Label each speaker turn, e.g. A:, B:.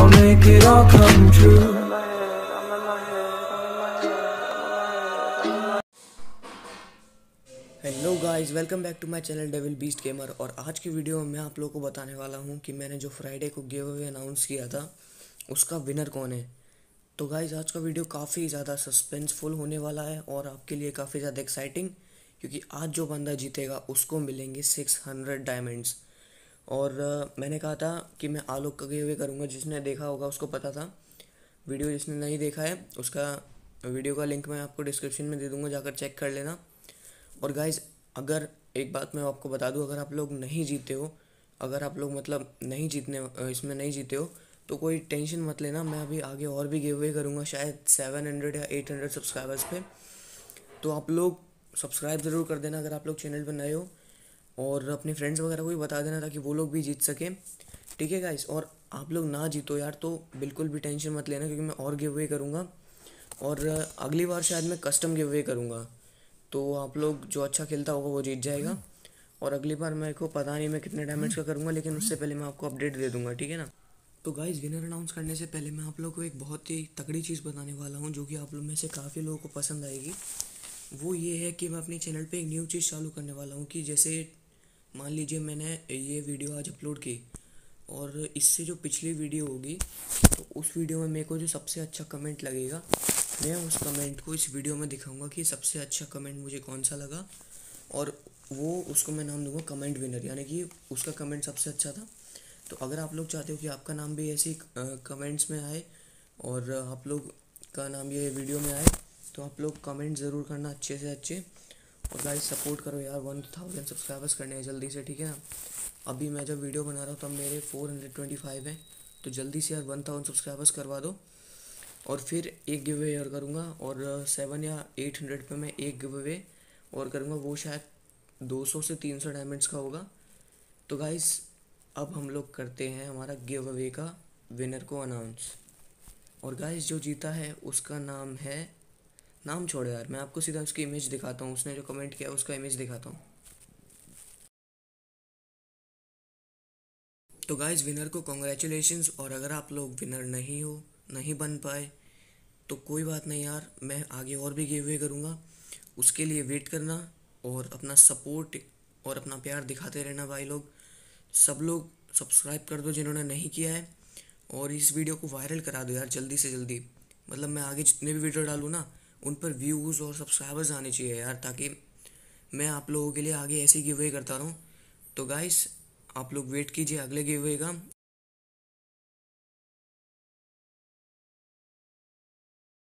A: I'll make it all come true hello guys welcome back to my channel devil beast gamer और आज की video में मैं आप लोगों को बताने वाला हूं कि मैंने जो फ्राइडे को गिव अवे अनाउंस किया था उसका विनर कौन है तो गाइस आज का वीडियो काफ़ी ज़्यादा सस्पेंसफुल होने वाला है और आपके लिए काफ़ी ज़्यादा एक्साइटिंग क्योंकि आज जो बंदा जीतेगा उसको मिलेंगे सिक्स हंड्रेड डायमंड्स और मैंने कहा था कि मैं आलोक का गिवे करूँगा जिसने देखा होगा उसको पता था वीडियो जिसने नहीं देखा है उसका वीडियो का लिंक मैं आपको डिस्क्रिप्शन में दे दूँगा जाकर चेक कर लेना और गाइज अगर एक बात मैं आपको बता दूँ अगर आप लोग नहीं जीते हो अगर आप लोग मतलब नहीं जीतने इसमें नहीं जीते हो तो कोई टेंशन मत लेना मैं अभी आगे और भी गिव अवे करूँगा शायद सेवन हंड्रेड या एट हंड्रेड सब्सक्राइबर्स पे तो आप लोग सब्सक्राइब ज़रूर कर देना अगर आप लोग चैनल पर नए हो और अपने फ्रेंड्स वगैरह को भी बता देना ताकि वो लोग भी जीत सकें ठीक है गाइस और आप लोग ना जीतो यार तो बिल्कुल भी टेंशन मत लेना क्योंकि मैं और गिव अवे करूँगा और अगली बार शायद मैं कस्टम गिव अवे करूँगा तो आप लोग जो अच्छा खेलता होगा वो जीत जाएगा और अगली बार मेरे को पता नहीं मैं कितने डैमेज का करूँगा लेकिन उससे पहले मैं आपको अपडेट दे दूँगा ठीक है ना तो गाइज विनर अनाउंस करने से पहले मैं आप लोग को एक बहुत ही तगड़ी चीज़ बताने वाला हूँ जो कि आप लोग में से काफ़ी लोगों को पसंद आएगी वो ये है कि मैं अपने चैनल पे एक न्यू चीज़ चालू करने वाला हूँ कि जैसे मान लीजिए मैंने ये वीडियो आज अपलोड की और इससे जो पिछली वीडियो होगी तो उस वीडियो में मेरे को जो सबसे अच्छा कमेंट लगेगा मैं उस कमेंट को इस वीडियो में दिखाऊंगा कि सबसे अच्छा कमेंट मुझे कौन सा लगा और वो उसको मैं नाम दूंगा कमेंट विनर यानी कि उसका कमेंट सबसे अच्छा था तो अगर आप लोग चाहते हो कि आपका नाम भी ऐसे कमेंट्स में आए और आप लोग का नाम ये वीडियो में आए तो आप लोग कमेंट ज़रूर करना अच्छे से अच्छे और गाइस सपोर्ट करो यार वन थाउजेंड सब्सक्राइबर्स करने हैं जल्दी से ठीक है अभी मैं जब वीडियो बना रहा हूँ तब मेरे फोर हंड्रेड ट्वेंटी फाइव हैं तो जल्दी से यार वन थाउजेंड सब्सक्राइबर्स करवा दो और फिर एक गिव अवे और करूँगा और सेवन uh, या एट हंड्रेड पर मैं एक गिव अवे और करूँगा वो शायद दो सौ से तीन सौ डायमंड्स का होगा तो गाइस अब हम लोग करते हैं हमारा गिव अवे का विनर को अनाउंस और गाइस जो जीता है उसका नाम है नाम छोड़ो यार मैं आपको सीधा उसकी इमेज दिखाता हूँ उसने जो कमेंट किया उसका इमेज दिखाता हूँ तो गाइज़ विनर को कॉन्ग्रेचुलेशन और अगर आप लोग विनर नहीं हो नहीं बन पाए तो कोई बात नहीं यार मैं आगे और भी गिव अवे करूँगा उसके लिए वेट करना और अपना सपोर्ट और अपना प्यार दिखाते रहना भाई लोग सब लोग सब्सक्राइब कर दो जिन्होंने नहीं किया है और इस वीडियो को वायरल करा दो यार जल्दी से जल्दी मतलब मैं आगे जितने भी वीडियो डालूँ ना उन पर व्यूज़ और सब्सक्राइबर्स आने चाहिए यार ताकि मैं आप लोगों के लिए आगे ऐसे गिव अवे करता रहूँ तो गाइस आप लोग वेट कीजिए अगले गिव अवे का